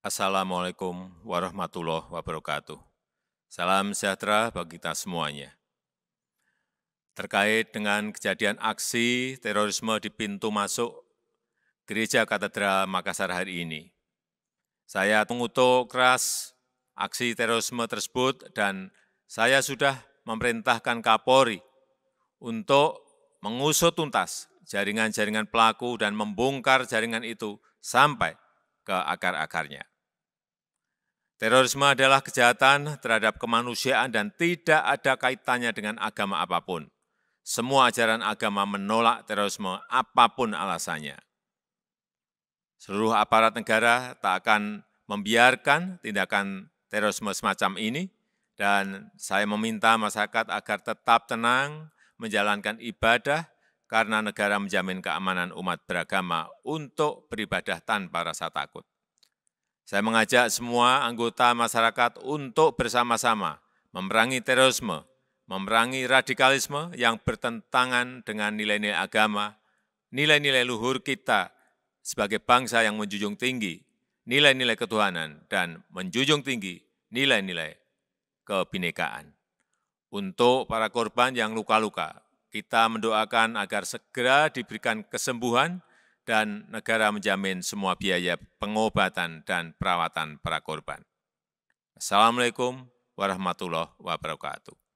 Assalamualaikum warahmatullahi wabarakatuh. Salam sejahtera bagi kita semuanya. Terkait dengan kejadian aksi terorisme di pintu masuk Gereja Katedral Makassar hari ini, saya mengutuk keras aksi terorisme tersebut dan saya sudah memerintahkan Kapolri untuk mengusut tuntas jaringan-jaringan pelaku dan membongkar jaringan itu sampai ke akar-akarnya. Terorisme adalah kejahatan terhadap kemanusiaan dan tidak ada kaitannya dengan agama apapun. Semua ajaran agama menolak terorisme apapun alasannya. Seluruh aparat negara tak akan membiarkan tindakan terorisme semacam ini dan saya meminta masyarakat agar tetap tenang menjalankan ibadah karena negara menjamin keamanan umat beragama untuk beribadah tanpa rasa takut. Saya mengajak semua anggota masyarakat untuk bersama-sama memerangi terorisme, memerangi radikalisme yang bertentangan dengan nilai-nilai agama, nilai-nilai luhur kita sebagai bangsa yang menjunjung tinggi nilai-nilai ketuhanan dan menjunjung tinggi nilai-nilai kebinekaan. Untuk para korban yang luka-luka, kita mendoakan agar segera diberikan kesembuhan dan negara menjamin semua biaya pengobatan dan perawatan para korban. Assalamualaikum warahmatullahi wabarakatuh.